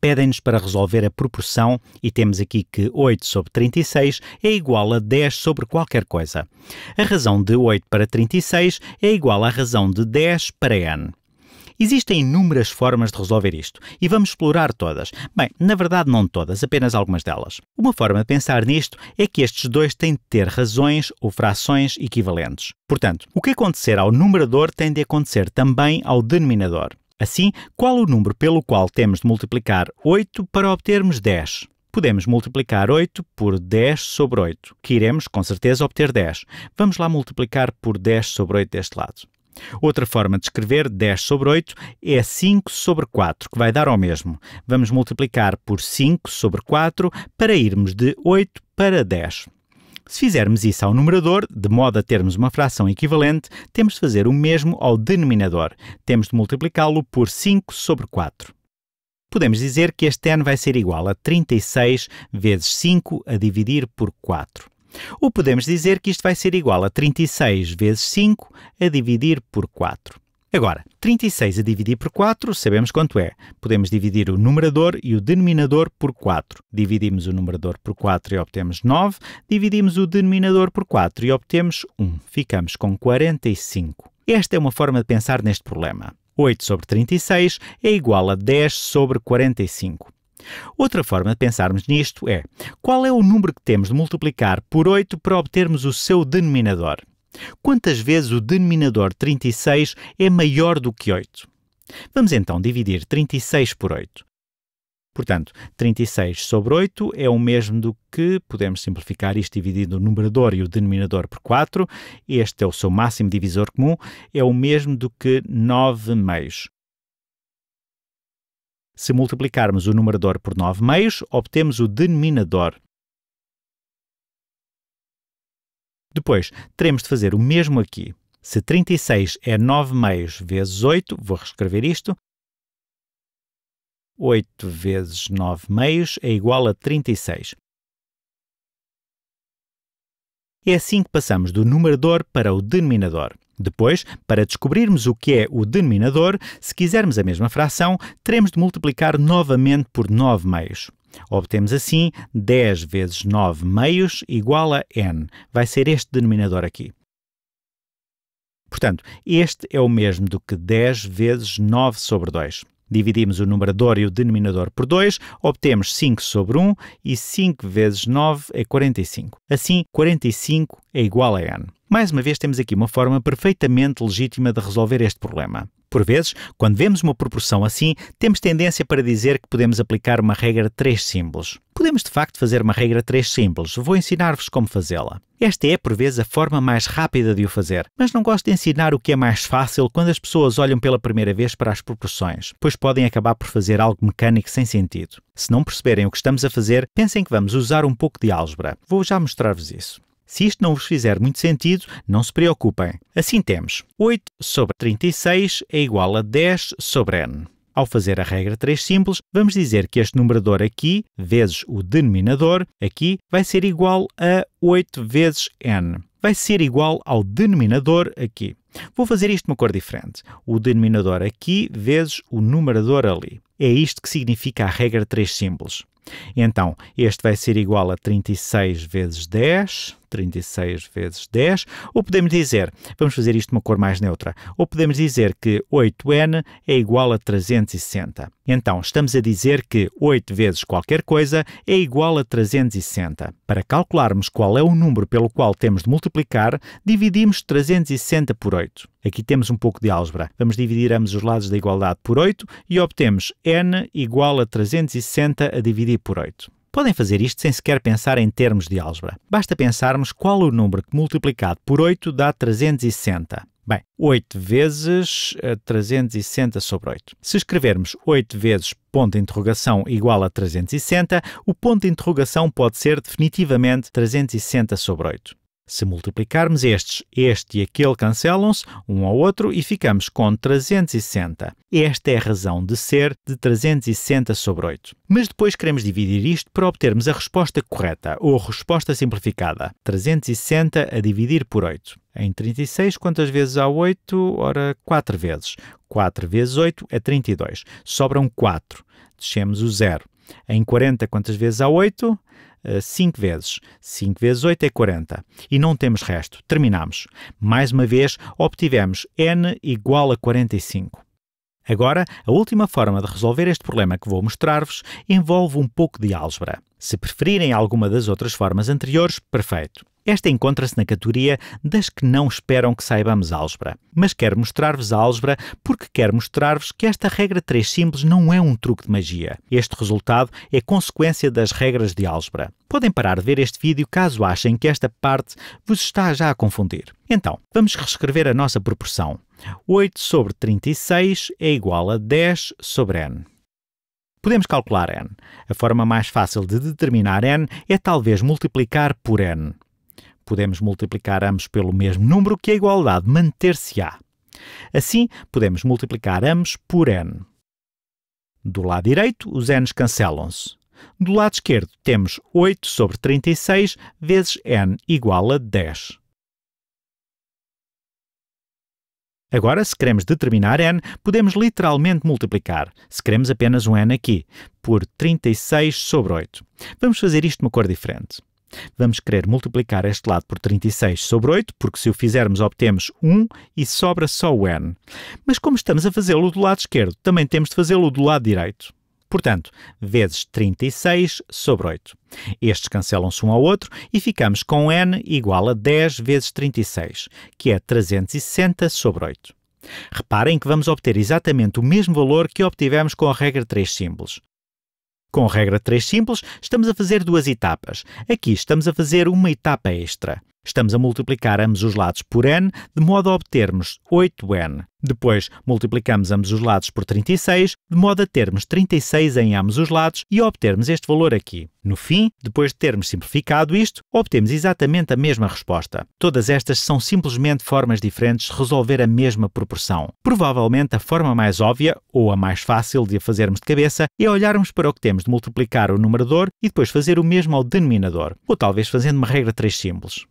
pedem-nos para resolver a proporção e temos aqui que 8 sobre 36 é igual a 10 sobre qualquer coisa. A razão de 8 para 36 é igual à razão de 10 para n. Existem inúmeras formas de resolver isto e vamos explorar todas. Bem, na verdade, não todas, apenas algumas delas. Uma forma de pensar nisto é que estes dois têm de ter razões ou frações equivalentes. Portanto, o que acontecer ao numerador tem de acontecer também ao denominador. Assim, qual o número pelo qual temos de multiplicar 8 para obtermos 10? Podemos multiplicar 8 por 10 sobre 8, que iremos com certeza obter 10. Vamos lá multiplicar por 10 sobre 8 deste lado. Outra forma de escrever 10 sobre 8 é 5 sobre 4, que vai dar ao mesmo. Vamos multiplicar por 5 sobre 4 para irmos de 8 para 10. Se fizermos isso ao numerador, de modo a termos uma fração equivalente, temos de fazer o mesmo ao denominador. Temos de multiplicá-lo por 5 sobre 4. Podemos dizer que este n vai ser igual a 36 vezes 5 a dividir por 4. Ou podemos dizer que isto vai ser igual a 36 vezes 5 a dividir por 4. Agora, 36 a dividir por 4, sabemos quanto é. Podemos dividir o numerador e o denominador por 4. Dividimos o numerador por 4 e obtemos 9. Dividimos o denominador por 4 e obtemos 1. Ficamos com 45. Esta é uma forma de pensar neste problema. 8 sobre 36 é igual a 10 sobre 45. Outra forma de pensarmos nisto é: qual é o número que temos de multiplicar por 8 para obtermos o seu denominador? Quantas vezes o denominador 36 é maior do que 8? Vamos então dividir 36 por 8. Portanto, 36 sobre 8 é o mesmo do que podemos simplificar isto dividindo o numerador e o denominador por 4. Este é o seu máximo divisor comum, é o mesmo do que 9 meios. Se multiplicarmos o numerador por 9 meios, obtemos o denominador. Depois, teremos de fazer o mesmo aqui. Se 36 é 9 meios vezes 8, vou reescrever isto. 8 vezes 9 meios é igual a 36. É assim que passamos do numerador para o denominador. Depois, para descobrirmos o que é o denominador, se quisermos a mesma fração, teremos de multiplicar novamente por 9 meios. Obtemos assim 10 vezes 9 meios igual a n. Vai ser este denominador aqui. Portanto, este é o mesmo do que 10 vezes 9 sobre 2. Dividimos o numerador e o denominador por 2, obtemos 5 sobre 1 e 5 vezes 9 é 45. Assim, 45 é igual a n. Mais uma vez, temos aqui uma forma perfeitamente legítima de resolver este problema. Por vezes, quando vemos uma proporção assim, temos tendência para dizer que podemos aplicar uma regra de três símbolos. Podemos de facto fazer uma regra de três símbolos. Vou ensinar-vos como fazê-la. Esta é, por vezes, a forma mais rápida de o fazer, mas não gosto de ensinar o que é mais fácil quando as pessoas olham pela primeira vez para as proporções, pois podem acabar por fazer algo mecânico sem sentido. Se não perceberem o que estamos a fazer, pensem que vamos usar um pouco de álgebra. Vou já mostrar-vos isso. Se isto não vos fizer muito sentido, não se preocupem. Assim temos 8 sobre 36 é igual a 10 sobre n. Ao fazer a regra 3 simples, vamos dizer que este numerador aqui, vezes o denominador, aqui, vai ser igual a 8 vezes n. Vai ser igual ao denominador aqui. Vou fazer isto de uma cor diferente. O denominador aqui vezes o numerador ali. É isto que significa a regra 3 simples. Então, este vai ser igual a 36 vezes 10 36 vezes 10, ou podemos dizer, vamos fazer isto uma cor mais neutra, ou podemos dizer que 8n é igual a 360. Então, estamos a dizer que 8 vezes qualquer coisa é igual a 360. Para calcularmos qual é o número pelo qual temos de multiplicar, dividimos 360 por 8. Aqui temos um pouco de álgebra. Vamos dividir ambos os lados da igualdade por 8 e obtemos n igual a 360 a dividir por 8. Podem fazer isto sem sequer pensar em termos de álgebra. Basta pensarmos qual o número que multiplicado por 8 dá 360. Bem, 8 vezes 360 eh, sobre 8. Se escrevermos 8 vezes ponto de interrogação igual a 360, o ponto de interrogação pode ser definitivamente 360 sobre 8. Se multiplicarmos estes, este e aquele cancelam-se um ao outro e ficamos com 360. Esta é a razão de ser de 360 sobre 8. Mas depois queremos dividir isto para obtermos a resposta correta, ou resposta simplificada. 360 a dividir por 8. Em 36, quantas vezes há 8? Ora, 4 vezes. 4 vezes 8 é 32. Sobram 4. Deixemos o zero. Em 40, quantas vezes há 8? 5 eh, vezes. 5 vezes 8 é 40. E não temos resto. Terminamos. Mais uma vez, obtivemos n igual a 45. Agora, a última forma de resolver este problema que vou mostrar-vos envolve um pouco de álgebra. Se preferirem alguma das outras formas anteriores, perfeito. Esta encontra-se na categoria das que não esperam que saibamos álgebra. Mas quero mostrar-vos a álgebra porque quero mostrar-vos que esta regra 3 simples não é um truque de magia. Este resultado é consequência das regras de álgebra. Podem parar de ver este vídeo caso achem que esta parte vos está já a confundir. Então, vamos reescrever a nossa proporção. 8 sobre 36 é igual a 10 sobre n. Podemos calcular n. A forma mais fácil de determinar n é talvez multiplicar por n podemos multiplicar ambos pelo mesmo número que é a igualdade manter-se-á. Assim, podemos multiplicar ambos por n. Do lado direito, os n's cancelam-se. Do lado esquerdo, temos 8 sobre 36 vezes n igual a 10. Agora, se queremos determinar n, podemos literalmente multiplicar, se queremos apenas um n aqui, por 36 sobre 8. Vamos fazer isto de uma cor diferente. Vamos querer multiplicar este lado por 36 sobre 8, porque se o fizermos obtemos 1 e sobra só o n. Mas como estamos a fazê-lo do lado esquerdo, também temos de fazê-lo do lado direito. Portanto, vezes 36 sobre 8. Estes cancelam-se um ao outro e ficamos com n igual a 10 vezes 36, que é 360 sobre 8. Reparem que vamos obter exatamente o mesmo valor que obtivemos com a regra de três símbolos. Com regra 3 simples, estamos a fazer duas etapas. Aqui estamos a fazer uma etapa extra. Estamos a multiplicar ambos os lados por n, de modo a obtermos 8n. Depois, multiplicamos ambos os lados por 36, de modo a termos 36 em ambos os lados e obtermos este valor aqui. No fim, depois de termos simplificado isto, obtemos exatamente a mesma resposta. Todas estas são simplesmente formas diferentes de resolver a mesma proporção. Provavelmente a forma mais óbvia, ou a mais fácil de a fazermos de cabeça, é olharmos para o que temos de multiplicar o numerador e depois fazer o mesmo ao denominador, ou talvez fazendo uma regra 3 simples.